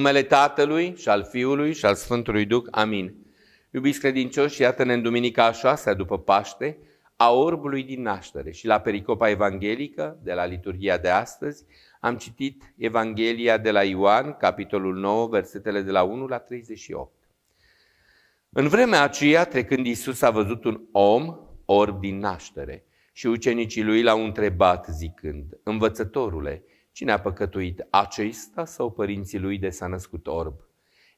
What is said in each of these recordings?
numele Tatălui și al Fiului și al Sfântului Duh. Amin. Iubiți credincioși, iată-ne în duminica a șasea după Paște, a orbului din naștere și la pericopa evanghelică de la liturgia de astăzi am citit Evanghelia de la Ioan, capitolul 9, versetele de la 1 la 38. În vremea aceea, trecând Iisus a văzut un om orb din naștere și ucenicii lui l-au întrebat zicând, Învățătorule, Cine a păcătuit, acesta sau părinții lui de s-a născut orb?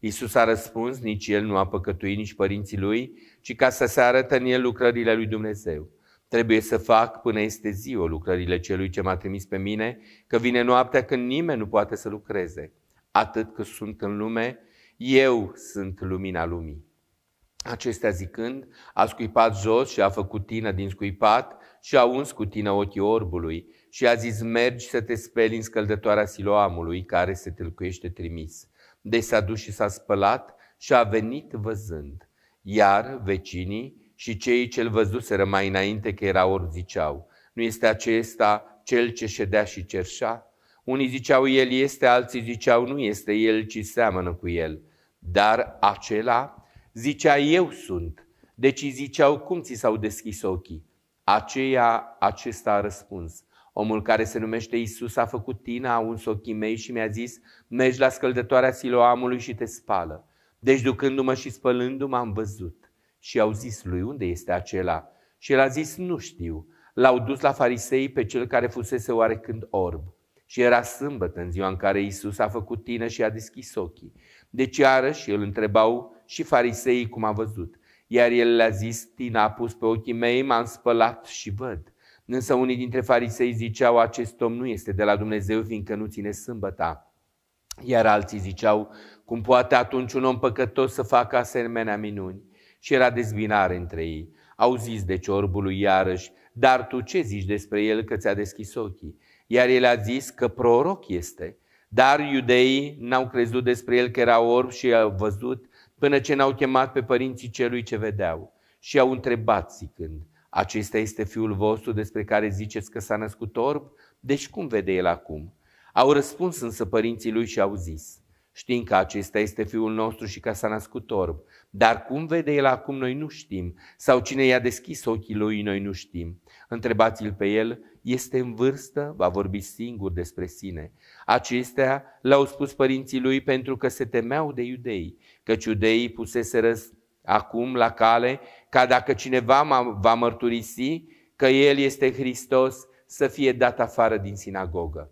Iisus a răspuns, nici el nu a păcătuit, nici părinții lui, ci ca să se arătă în el lucrările lui Dumnezeu. Trebuie să fac până este ziua lucrările celui ce m-a trimis pe mine, că vine noaptea când nimeni nu poate să lucreze. Atât că sunt în lume, eu sunt lumina lumii. Acestea zicând, a scuipat jos și a făcut tină din scuipat și a uns cu tină ochii orbului și a zis, mergi să te speli în scăldătoarea siloamului care se tâlcuiește trimis. Deci s-a dus și s-a spălat și a venit văzând. Iar vecinii și cei ce-l văzuseră mai înainte că era ori ziceau, nu este acesta cel ce ședea și cerșa? Unii ziceau, el este, alții ziceau, nu este el, ci seamănă cu el. Dar acela zicea, eu sunt. Deci ziceau, cum ți s-au deschis ochii? Aceea, acesta a răspuns, Omul care se numește Isus a făcut tine, a uns ochii mei și mi-a zis, mergi la scăldătoarea siloamului și te spală. Deci ducându-mă și spălându-mă am văzut. Și au zis lui, unde este acela? Și el a zis, nu știu. L-au dus la farisei pe cel care fusese oarecând orb. Și era sâmbătă în ziua în care Isus a făcut tine și a deschis ochii. Deci iarăși îl întrebau și fariseii cum a văzut. Iar el le-a zis, tine a pus pe ochii mei, m-am spălat și văd. Însă unii dintre farisei ziceau, acest om nu este de la Dumnezeu, fiindcă nu ține sâmbăta. Iar alții ziceau, cum poate atunci un om păcătos să facă asemenea minuni? Și era dezbinare între ei. Au zis de ciorbului iarăși, dar tu ce zici despre el că ți-a deschis ochii? Iar el a zis că proroc este. Dar iudeii n-au crezut despre el că era orb și au văzut, până ce n-au chemat pe părinții celui ce vedeau. Și au întrebat zicând, acesta este fiul vostru despre care ziceți că s-a născut orb? Deci cum vede el acum? Au răspuns însă părinții lui și au zis, știm că acesta este fiul nostru și că s-a născut orb, dar cum vede el acum noi nu știm, sau cine i-a deschis ochii lui noi nu știm. Întrebați-l pe el, este în vârstă, va vorbi singur despre sine. Acestea l au spus părinții lui pentru că se temeau de iudei, căci iudeii puseseră acum la cale, ca dacă cineva va mărturisi că El este Hristos, să fie dat afară din sinagogă.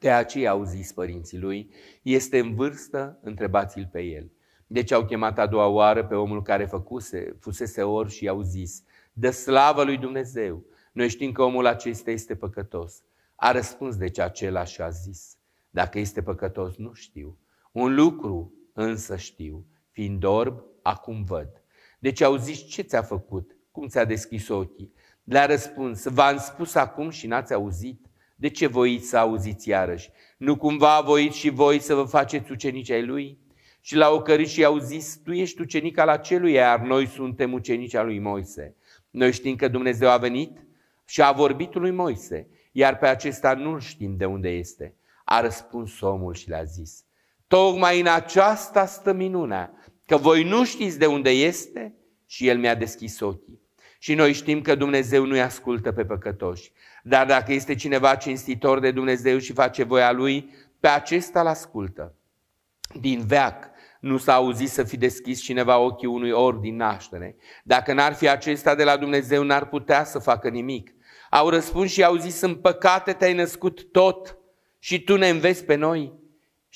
De aceea au zis părinții lui, este în vârstă, întrebați-l pe el. Deci au chemat a doua oară pe omul care făcuse, fusese or și i-au zis, dă slavă lui Dumnezeu, noi știm că omul acesta este păcătos. A răspuns deci acela și a zis, dacă este păcătos, nu știu. Un lucru însă știu, Fiind orb, acum văd. Deci au zis, ce ți-a făcut? Cum ți-a deschis ochii? Le-a răspuns, v-am spus acum și n-ați auzit? De ce voiți să auziți iarăși? Nu cumva voit și voi să vă faceți ucenici ai lui? Și la au ocărit și i-au zis, tu ești ucenic al acelui, iar noi suntem ucenici al lui Moise. Noi știm că Dumnezeu a venit și a vorbit lui Moise, iar pe acesta nu știm de unde este. A răspuns omul și le-a zis, Tocmai în aceasta stă minunea, că voi nu știți de unde este și El mi-a deschis ochii. Și noi știm că Dumnezeu nu-i ascultă pe păcătoși. Dar dacă este cineva cinstitor de Dumnezeu și face voia Lui, pe acesta îl ascultă. Din veac nu s-a auzit să fi deschis cineva ochii unui or din naștere. Dacă n-ar fi acesta de la Dumnezeu, n-ar putea să facă nimic. Au răspuns și au zis, în păcate te-ai născut tot și tu ne înveți pe noi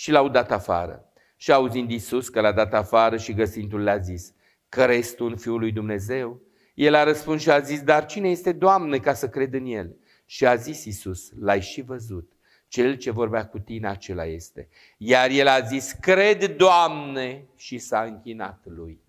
și l-au dat afară. Și auzind Iisus că l-a dat afară și găsindu-l le-a zis, Crezi tu în Fiul lui Dumnezeu? El a răspuns și a zis, dar cine este Doamne ca să cred în El? Și a zis Iisus, l-ai și văzut, cel ce vorbea cu tine acela este. Iar el a zis, cred Doamne și s-a închinat lui.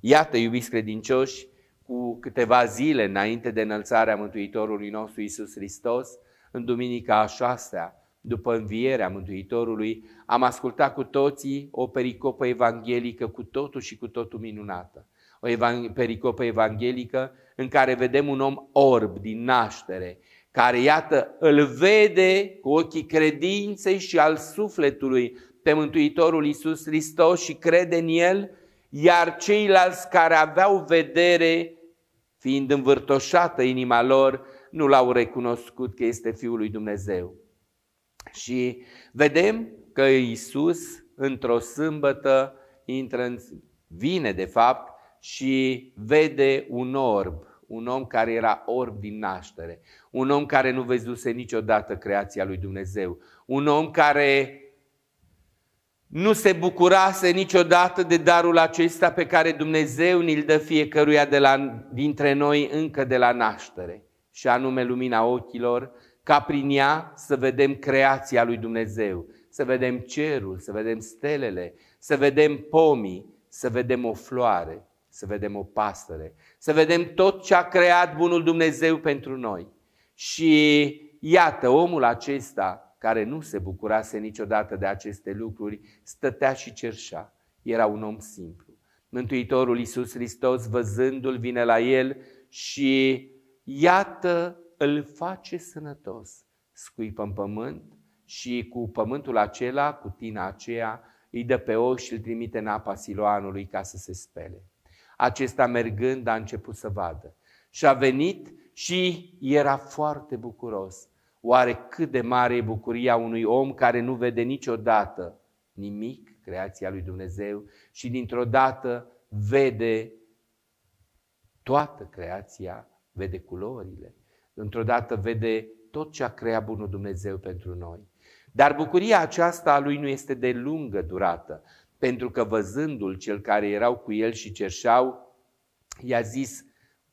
Iată, iubiți credincioși, cu câteva zile înainte de înălțarea Mântuitorului nostru Iisus Hristos, în duminica a șasea, după învierea Mântuitorului, am ascultat cu toții o pericopă evanghelică cu totul și cu totul minunată. O evang- pericopă evanghelică în care vedem un om orb din naștere, care, iată, îl vede cu ochii credinței și al sufletului pe Mântuitorul Iisus Hristos și crede în El, iar ceilalți care aveau vedere, fiind învârtoșată inima lor, nu l-au recunoscut că este Fiul lui Dumnezeu. Și vedem că Isus într-o sâmbătă intră în, vine de fapt și vede un orb, un om care era orb din naștere, un om care nu văzuse niciodată creația lui Dumnezeu, un om care nu se bucurase niciodată de darul acesta pe care Dumnezeu ni-l dă fiecăruia de la, dintre noi încă de la naștere, și anume lumina ochilor, ca prin ea să vedem creația lui Dumnezeu, să vedem cerul, să vedem stelele, să vedem pomii, să vedem o floare, să vedem o pasăre, să vedem tot ce a creat bunul Dumnezeu pentru noi. Și iată, omul acesta, care nu se bucurase niciodată de aceste lucruri, stătea și cerșa. Era un om simplu. Mântuitorul Iisus Hristos, văzându-l, vine la el și iată îl face sănătos, scuipă în pământ și cu pământul acela, cu tina aceea, îi dă pe ochi și îl trimite în apa siloanului ca să se spele. Acesta mergând a început să vadă și a venit și era foarte bucuros. Oare cât de mare e bucuria unui om care nu vede niciodată nimic, creația lui Dumnezeu, și dintr-o dată vede toată creația, vede culorile, într-o dată vede tot ce a creat bunul Dumnezeu pentru noi. Dar bucuria aceasta a lui nu este de lungă durată, pentru că văzându-l cel care erau cu el și cerșau, i-a zis,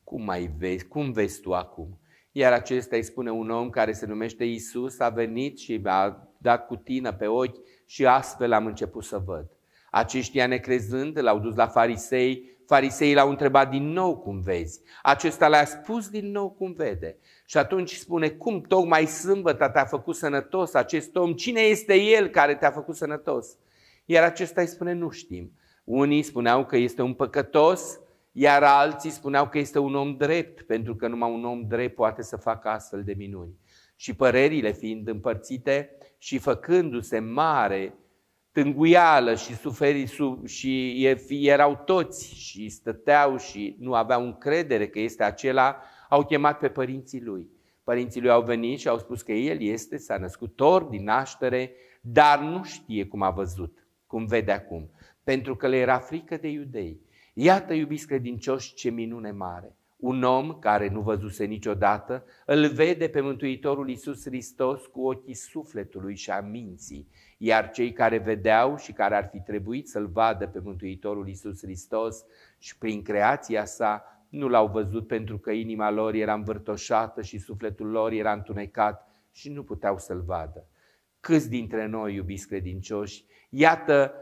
cum mai vezi, cum vezi tu acum? Iar acesta îi spune un om care se numește Isus, a venit și a dat tine pe ochi și astfel am început să văd. Aceștia necrezând l-au dus la farisei Fariseii l-au întrebat din nou cum vezi. Acesta le-a spus din nou cum vede. Și atunci spune, cum tocmai sâmbătă te-a făcut sănătos acest om? Cine este el care te-a făcut sănătos? Iar acesta îi spune, nu știm. Unii spuneau că este un păcătos, iar alții spuneau că este un om drept, pentru că numai un om drept poate să facă astfel de minuni. Și părerile fiind împărțite și făcându-se mare tânguială și suferi su, și erau toți și stăteau și nu aveau încredere că este acela, au chemat pe părinții lui. Părinții lui au venit și au spus că el este, s-a născut ori din naștere, dar nu știe cum a văzut, cum vede acum, pentru că le era frică de iudei. Iată, iubiți credincioși, ce minune mare! Un om care nu văzuse niciodată îl vede pe Mântuitorul Iisus Hristos cu ochii sufletului și a minții, iar cei care vedeau și care ar fi trebuit să-l vadă pe Mântuitorul Iisus Hristos și prin creația sa nu l-au văzut pentru că inima lor era învârtoșată și sufletul lor era întunecat și nu puteau să-l vadă. Câți dintre noi, iubiți credincioși, iată,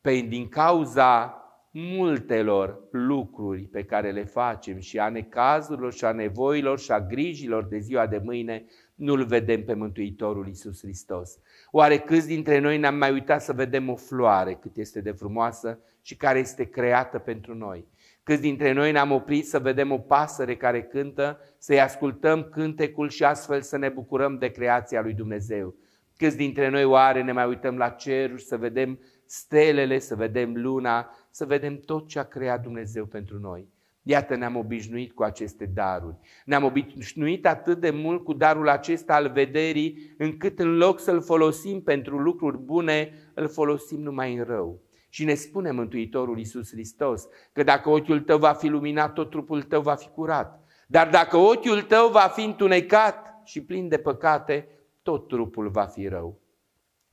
pe din cauza multelor lucruri pe care le facem și a necazurilor și a nevoilor și a grijilor de ziua de mâine nu-L vedem pe Mântuitorul Iisus Hristos. Oare câți dintre noi ne-am mai uitat să vedem o floare cât este de frumoasă și care este creată pentru noi? Câți dintre noi ne-am oprit să vedem o pasăre care cântă, să-i ascultăm cântecul și astfel să ne bucurăm de creația lui Dumnezeu? Câți dintre noi oare ne mai uităm la ceruri să vedem stelele, să vedem luna, să vedem tot ce a creat Dumnezeu pentru noi. Iată, ne-am obișnuit cu aceste daruri. Ne-am obișnuit atât de mult cu darul acesta al vederii, încât în loc să-l folosim pentru lucruri bune, îl folosim numai în rău. Și ne spune Mântuitorul Iisus Hristos că dacă ochiul tău va fi luminat, tot trupul tău va fi curat. Dar dacă ochiul tău va fi întunecat și plin de păcate, tot trupul va fi rău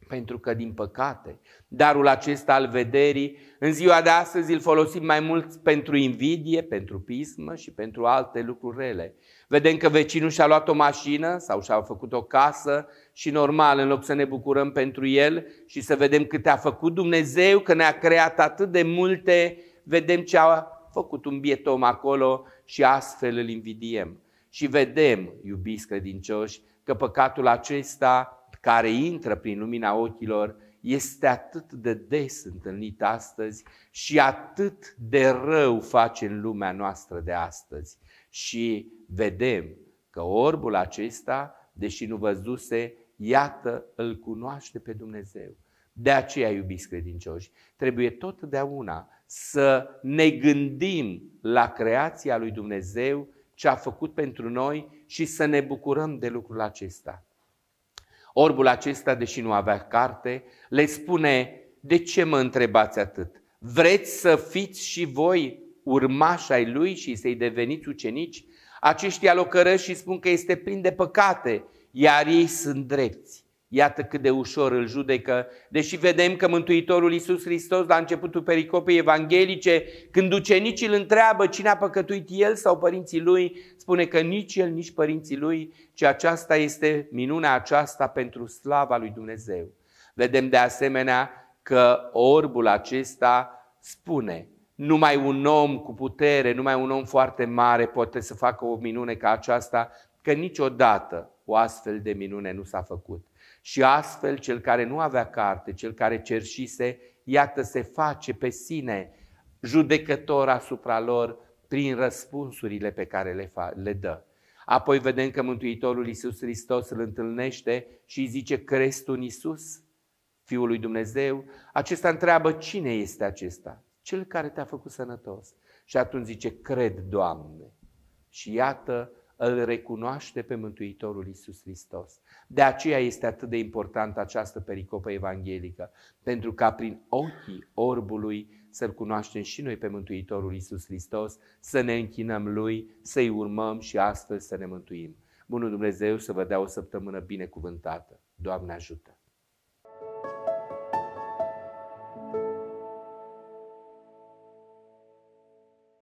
pentru că, din păcate, darul acesta al vederii, în ziua de astăzi îl folosim mai mult pentru invidie, pentru pismă și pentru alte lucruri rele. Vedem că vecinul și-a luat o mașină sau și-a făcut o casă și normal, în loc să ne bucurăm pentru el și să vedem cât a făcut Dumnezeu, că ne-a creat atât de multe, vedem ce a făcut un biet om acolo și astfel îl invidiem. Și vedem, iubiți credincioși, că păcatul acesta care intră prin lumina ochilor este atât de des întâlnit astăzi și atât de rău face în lumea noastră de astăzi. Și vedem că orbul acesta, deși nu văzuse, iată, îl cunoaște pe Dumnezeu. De aceea, iubiți credincioși, trebuie totdeauna să ne gândim la creația lui Dumnezeu, ce a făcut pentru noi și să ne bucurăm de lucrul acesta. Orbul acesta, deși nu avea carte, le spune, de ce mă întrebați atât? Vreți să fiți și voi urmași ai lui și să-i deveniți ucenici? Aceștia locărăși și spun că este plin de păcate, iar ei sunt drepți. Iată cât de ușor îl judecă, deși vedem că Mântuitorul Iisus Hristos la începutul pericopei evanghelice, când ucenicii îl întreabă cine a păcătuit el sau părinții lui, spune că nici el, nici părinții lui, ci aceasta este minunea aceasta pentru slava lui Dumnezeu. Vedem de asemenea că orbul acesta spune, numai un om cu putere, numai un om foarte mare poate să facă o minune ca aceasta, că niciodată o astfel de minune nu s-a făcut. Și astfel, cel care nu avea carte, cel care cerșise, iată, se face pe sine judecător asupra lor prin răspunsurile pe care le, fa- le dă. Apoi vedem că Mântuitorul Iisus Hristos îl întâlnește și îi zice, crezi tu în Iisus, Fiul lui Dumnezeu? Acesta întreabă, cine este acesta? Cel care te-a făcut sănătos. Și atunci zice, cred, Doamne. Și iată, îl recunoaște pe Mântuitorul Isus Hristos. De aceea este atât de importantă această pericopă evanghelică, pentru ca prin ochii orbului să-L cunoaștem și noi pe Mântuitorul Isus Hristos, să ne închinăm Lui, să-i urmăm și astfel să ne mântuim. Bunul Dumnezeu să vă dea o săptămână binecuvântată. Doamne ajută!